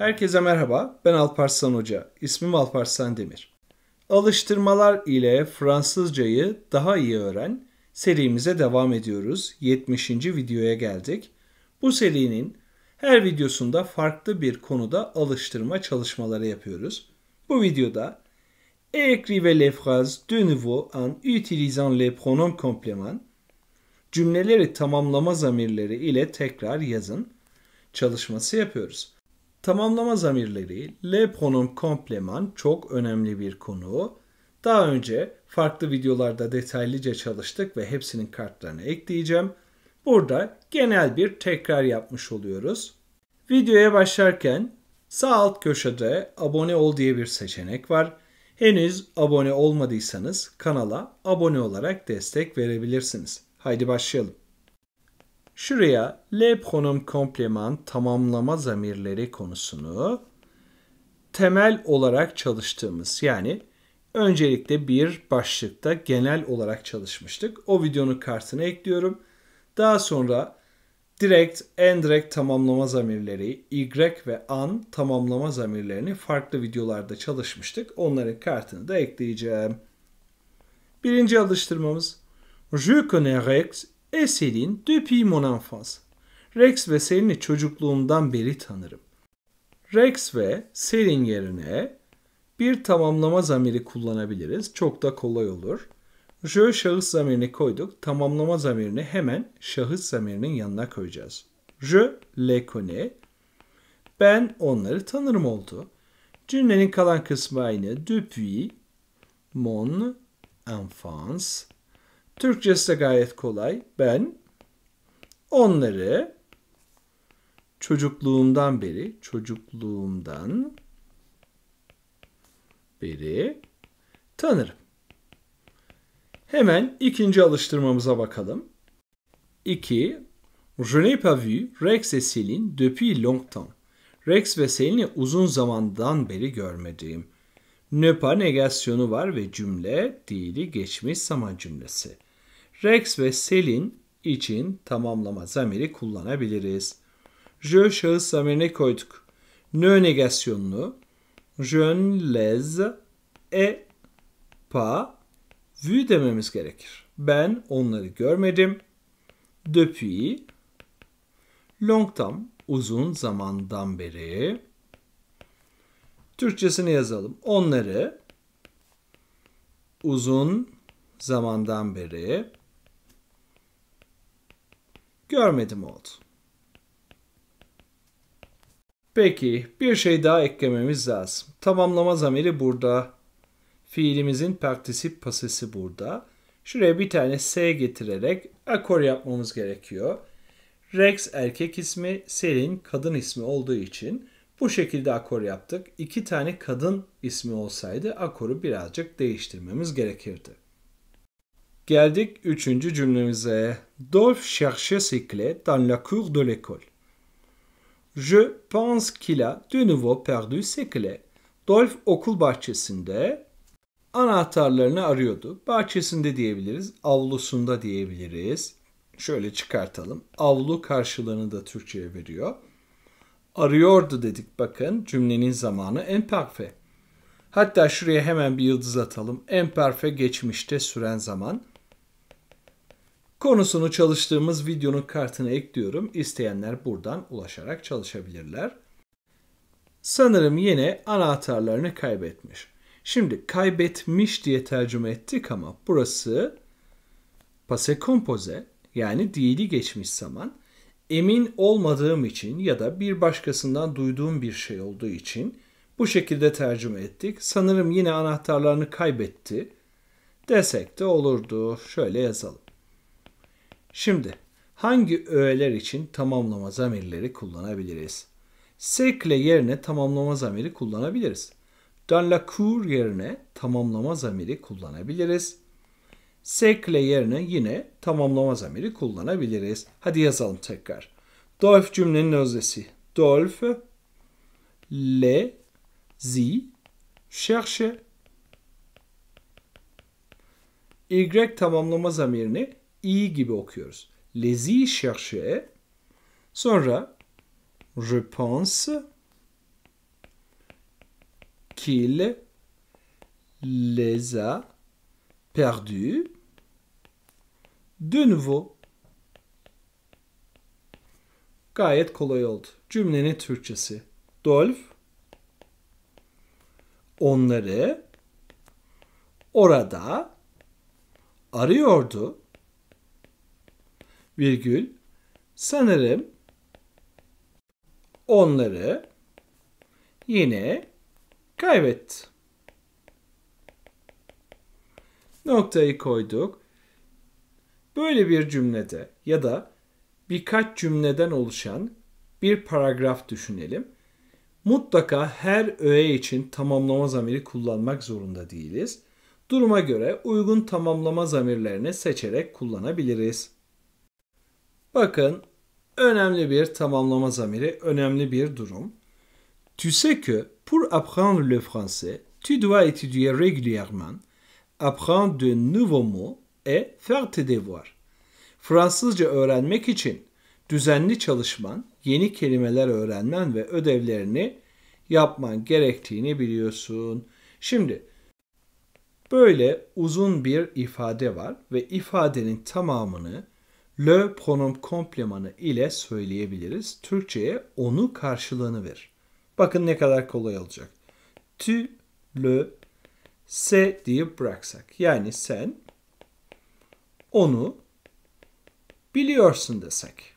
Herkese merhaba, ben Alparslan Hoca. İsmim Alparslan Demir. Alıştırmalar ile Fransızcayı daha iyi öğren serimize devam ediyoruz. 70. videoya geldik. Bu serinin her videosunda farklı bir konuda alıştırma çalışmaları yapıyoruz. Bu videoda Écrivez les phrases de nouveau en utilisant les pronoms compléments. Cümleleri tamamlama zamirleri ile tekrar yazın çalışması yapıyoruz. Tamamlama zamirleri, le pronom kompleman çok önemli bir konu. Daha önce farklı videolarda detaylıca çalıştık ve hepsinin kartlarını ekleyeceğim. Burada genel bir tekrar yapmış oluyoruz. Videoya başlarken sağ alt köşede abone ol diye bir seçenek var. Henüz abone olmadıysanız kanala abone olarak destek verebilirsiniz. Haydi başlayalım. Şuraya le pronom komplement tamamlama zamirleri konusunu temel olarak çalıştığımız yani öncelikle bir başlıkta genel olarak çalışmıştık. O videonun kartını ekliyorum. Daha sonra direkt, endirekt tamamlama zamirleri, y ve an tamamlama zamirlerini farklı videolarda çalışmıştık. Onların kartını da ekleyeceğim. Birinci alıştırmamız. Je connais Rex e Céline, depuis mon enfance. Rex ve Selin'i çocukluğumdan beri tanırım. Rex ve Selin yerine bir tamamlama zamiri kullanabiliriz. Çok da kolay olur. Je şahıs zamirini koyduk. Tamamlama zamirini hemen şahıs zamirinin yanına koyacağız. Je le connais. Ben onları tanırım oldu. Cümlenin kalan kısmı aynı. Depuis mon enfance Türkçesi de gayet kolay. Ben onları çocukluğumdan beri, çocukluğumdan beri tanırım. Hemen ikinci alıştırmamıza bakalım. 2. Je n'ai pas vu Rex et Céline depuis longtemps. Rex ve Celine'i uzun zamandan beri görmediğim. Ne pas negasyonu var ve cümle değil geçmiş zaman cümlesi. Rex ve Selin için tamamlama zamiri kullanabiliriz. Je şahıs zamirine koyduk. Nö negasyonlu, je les e pas vu dememiz gerekir. Ben onları görmedim. Depuis longtemps uzun zamandan beri Türkçesini yazalım. Onları uzun zamandan beri görmedim oldu. Peki bir şey daha eklememiz lazım. Tamamlama zamiri burada. Fiilimizin partisip pasesi burada. Şuraya bir tane S getirerek akor yapmamız gerekiyor. Rex erkek ismi, Selin kadın ismi olduğu için bu şekilde akor yaptık. İki tane kadın ismi olsaydı akoru birazcık değiştirmemiz gerekirdi. Geldik üçüncü cümlemize. Dolph cherchait ses clés dans la cour de l'école. Je pense qu'il a de nouveau perdu ses clés. Dolph okul bahçesinde anahtarlarını arıyordu. Bahçesinde diyebiliriz, avlusunda diyebiliriz. Şöyle çıkartalım. Avlu karşılığını da Türkçe'ye veriyor. Arıyordu dedik bakın cümlenin zamanı emperfe. Hatta şuraya hemen bir yıldız atalım. Emperfe geçmişte süren zaman. Konusunu çalıştığımız videonun kartını ekliyorum. İsteyenler buradan ulaşarak çalışabilirler. Sanırım yine anahtarlarını kaybetmiş. Şimdi kaybetmiş diye tercüme ettik ama burası passé composé yani dili geçmiş zaman emin olmadığım için ya da bir başkasından duyduğum bir şey olduğu için bu şekilde tercüme ettik. Sanırım yine anahtarlarını kaybetti desek de olurdu. Şöyle yazalım. Şimdi hangi öğeler için tamamlama zamirleri kullanabiliriz? Sekle yerine tamamlama zamiri kullanabiliriz. Dans la cour yerine tamamlama zamiri kullanabiliriz. Sekle yerine yine tamamlama zamiri kullanabiliriz. Hadi yazalım tekrar. Dolf cümlenin öznesi. Dolf le zi cherche. Y tamamlama zamirini i gibi okuyoruz. Les'i chercher. Sonra je pense qu'il les a perdus de nouveau. Gayet kolay oldu. Cümlenin Türkçesi. Dolf onları orada arıyordu virgül sanırım onları yine kaybetti. Noktayı koyduk. Böyle bir cümlede ya da birkaç cümleden oluşan bir paragraf düşünelim. Mutlaka her öğe için tamamlama zamiri kullanmak zorunda değiliz. Duruma göre uygun tamamlama zamirlerini seçerek kullanabiliriz. Bakın önemli bir tamamlama zamiri, önemli bir durum. Tu sais que pour apprendre le français, tu dois étudier régulièrement, apprendre de nouveaux mots et faire tes devoirs. Fransızca öğrenmek için düzenli çalışman, yeni kelimeler öğrenmen ve ödevlerini yapman gerektiğini biliyorsun. Şimdi böyle uzun bir ifade var ve ifadenin tamamını le pronom komplemanı ile söyleyebiliriz. Türkçe'ye onu karşılığını ver. Bakın ne kadar kolay olacak. Tu, le, se diye bıraksak. Yani sen onu biliyorsun desek.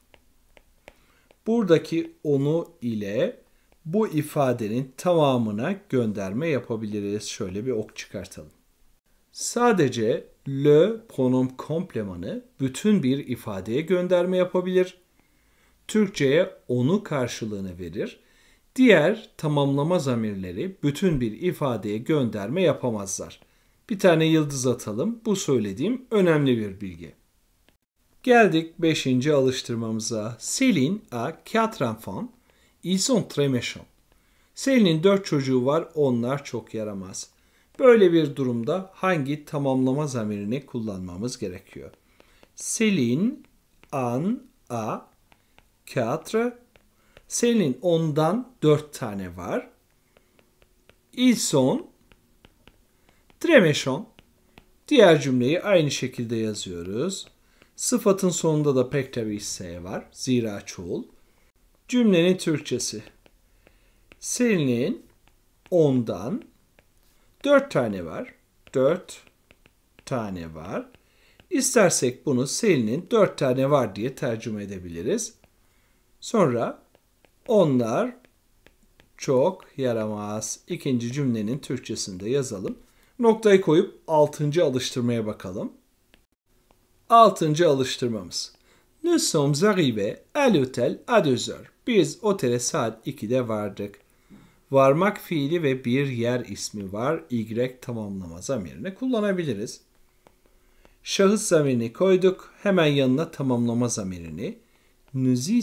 Buradaki onu ile bu ifadenin tamamına gönderme yapabiliriz. Şöyle bir ok çıkartalım. Sadece le pronom komplemanı bütün bir ifadeye gönderme yapabilir. Türkçeye onu karşılığını verir. Diğer tamamlama zamirleri bütün bir ifadeye gönderme yapamazlar. Bir tane yıldız atalım. Bu söylediğim önemli bir bilgi. Geldik 5. alıştırmamıza. Céline a quatre enfants. Ils sont très méchants. Celine'in 4 çocuğu var. Onlar çok yaramaz. Böyle bir durumda hangi tamamlama zamirini kullanmamız gerekiyor? Selin an a quatre. Selin ondan dört tane var. Ils sont Tremeşon. Diğer cümleyi aynı şekilde yazıyoruz. Sıfatın sonunda da pek tabii S var. Zira çoğul. Cümlenin Türkçesi. Selin'in ondan 4 tane var. 4 tane var. İstersek bunu Selin'in 4 tane var diye tercüme edebiliriz. Sonra onlar çok yaramaz. İkinci cümlenin Türkçesinde yazalım. Noktayı koyup 6. alıştırmaya bakalım. 6. alıştırmamız. Nous sommes arrivés à l'hôtel à 2 heures. Biz otele saat 2'de vardık varmak fiili ve bir yer ismi var. Y tamamlama zamirini kullanabiliriz. Şahıs zamirini koyduk. Hemen yanına tamamlama zamirini. Nous y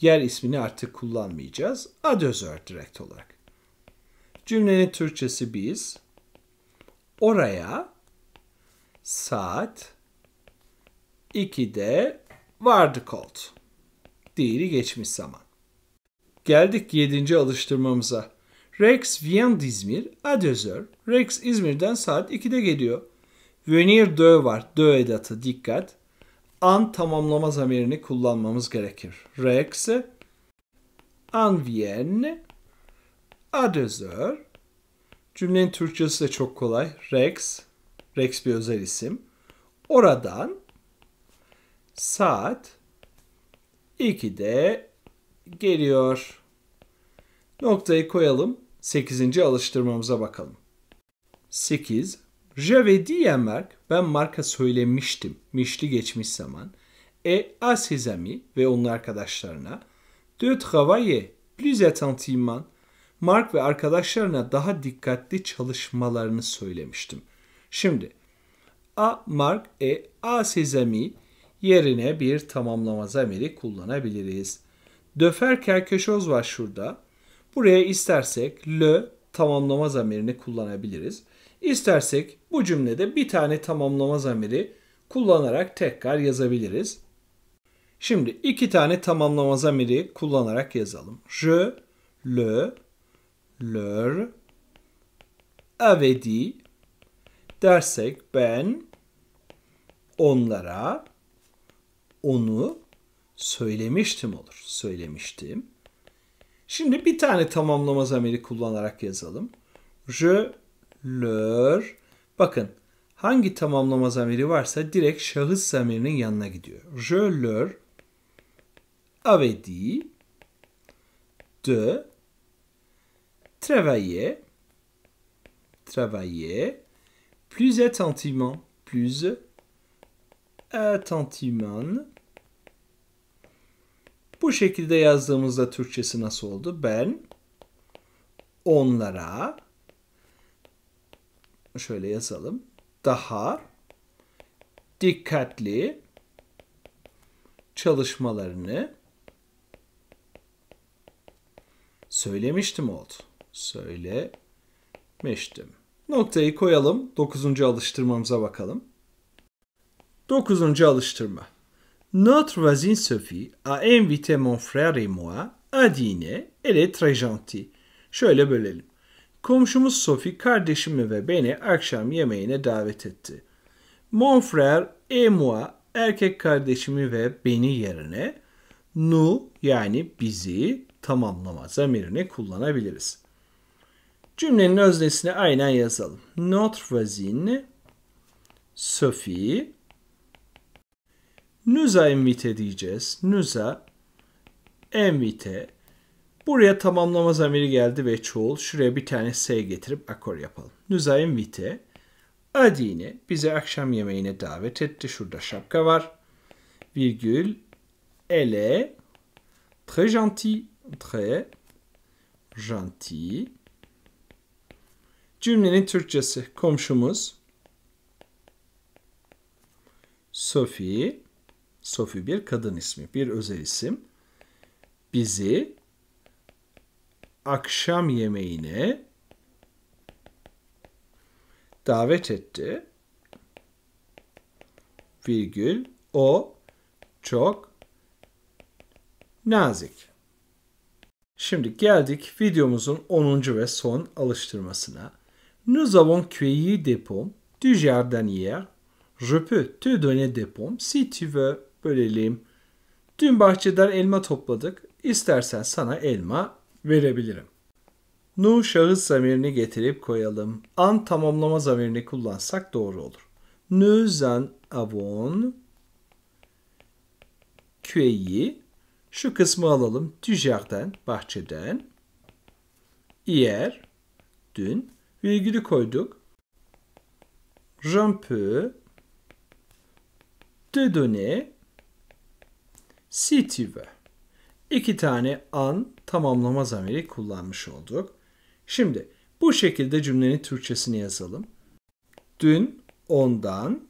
Yer ismini artık kullanmayacağız. Adözör direkt olarak. Cümlenin Türkçesi biz. Oraya saat 2'de vardık oldu diğeri geçmiş zaman. Geldik 7. alıştırmamıza. Rex Vient d'Izmir à 2 Rex İzmir'den saat 2'de geliyor. Venir de var. De edatı dikkat. An tamamlama zamirini kullanmamız gerekir. Rex an vienne à 2h. Cümlenin Türkçesi de çok kolay. Rex. Rex bir özel isim. Oradan saat 2 de geliyor. Noktayı koyalım. 8. alıştırmamıza bakalım. 8. J'avais dit à Marc, ben Mark'a söylemiştim. Mişli geçmiş zaman. E à ses amis ve onun arkadaşlarına. De travailler plus attentivement. Mark ve arkadaşlarına daha dikkatli çalışmalarını söylemiştim. Şimdi a Mark e a ses amis yerine bir tamamlama zamiri kullanabiliriz. Döferker köşoz var şurada. Buraya istersek le tamamlama zamirini kullanabiliriz. İstersek bu cümlede bir tane tamamlama zamiri kullanarak tekrar yazabiliriz. Şimdi iki tane tamamlama zamiri kullanarak yazalım. Je, le, leur, avedi dersek ben onlara onu söylemiştim olur. Söylemiştim. Şimdi bir tane tamamlama zamiri kullanarak yazalım. Je leur. Bakın hangi tamamlama zamiri varsa direkt şahıs zamirinin yanına gidiyor. Je leur avait dit de travailler travailler plus attentivement plus attentivement bu şekilde yazdığımızda Türkçesi nasıl oldu? Ben onlara şöyle yazalım. Daha dikkatli çalışmalarını söylemiştim oldu. Söylemiştim. Noktayı koyalım. Dokuzuncu alıştırmamıza bakalım. Dokuzuncu alıştırma. Notre voisine Sophie a invité mon frère et moi à dîner. Elle est très gentille. Şöyle bölelim. Komşumuz Sophie kardeşimi ve beni akşam yemeğine davet etti. Mon frère et moi erkek kardeşimi ve beni yerine nu yani bizi tamamlama zamirini kullanabiliriz. Cümlenin öznesini aynen yazalım. Notre voisine Sophie Nüza invite diyeceğiz. Nüza invite. Buraya tamamlama zamiri geldi ve çoğul. Şuraya bir tane S getirip akor yapalım. Nüza invite. Adine bize akşam yemeğine davet etti. Şurada şapka var. Virgül. Ele. Très gentil. Très gentil. Cümlenin Türkçesi komşumuz Sophie Sophie bir kadın ismi, bir özel isim. Bizi akşam yemeğine davet etti. Virgül o çok nazik. Şimdi geldik videomuzun 10. ve son alıştırmasına. Nous avons cueilli des pommes du jardinier. Je peux te donner des pommes si tu veux bölelim. Dün bahçeden elma topladık. İstersen sana elma verebilirim. Nu şahıs zamirini getirip koyalım. An tamamlama zamirini kullansak doğru olur. Nüzen avon küeyi şu kısmı alalım. Düjerden, bahçeden. Hier, dün. Virgülü koyduk. Je peux te donner Sitive. İki tane an tamamlama zamiri kullanmış olduk. Şimdi bu şekilde cümlenin Türkçesini yazalım. Dün ondan,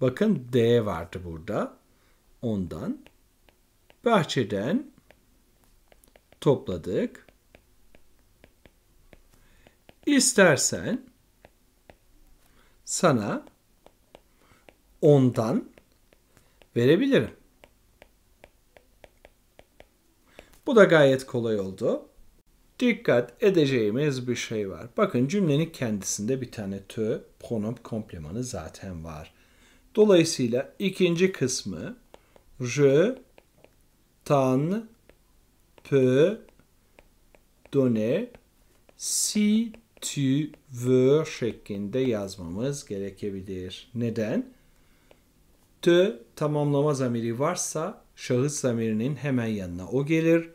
bakın D vardı burada. Ondan, bahçeden topladık. İstersen sana ondan verebilirim. Bu da gayet kolay oldu. Dikkat edeceğimiz bir şey var. Bakın cümlenin kendisinde bir tane tö pronom komplemanı zaten var. Dolayısıyla ikinci kısmı je tan peu donner si tu veux şeklinde yazmamız gerekebilir. Neden? Tö tamamlama zamiri varsa şahıs zamirinin hemen yanına o gelir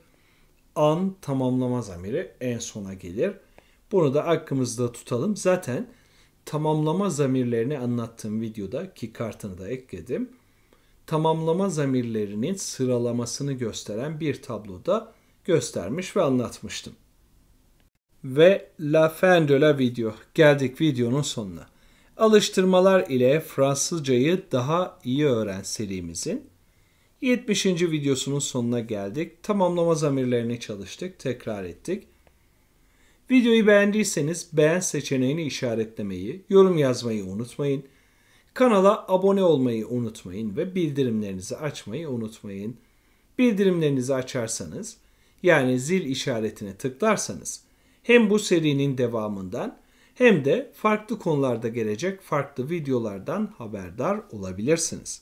an tamamlama zamiri en sona gelir. Bunu da aklımızda tutalım. Zaten tamamlama zamirlerini anlattığım videoda ki kartını da ekledim. Tamamlama zamirlerinin sıralamasını gösteren bir tabloda göstermiş ve anlatmıştım. Ve la fin de la video. Geldik videonun sonuna. Alıştırmalar ile Fransızcayı daha iyi öğren serimizin 70. videosunun sonuna geldik. Tamamlama zamirlerini çalıştık, tekrar ettik. Videoyu beğendiyseniz beğen seçeneğini işaretlemeyi, yorum yazmayı unutmayın. Kanala abone olmayı unutmayın ve bildirimlerinizi açmayı unutmayın. Bildirimlerinizi açarsanız, yani zil işaretine tıklarsanız hem bu serinin devamından hem de farklı konularda gelecek farklı videolardan haberdar olabilirsiniz.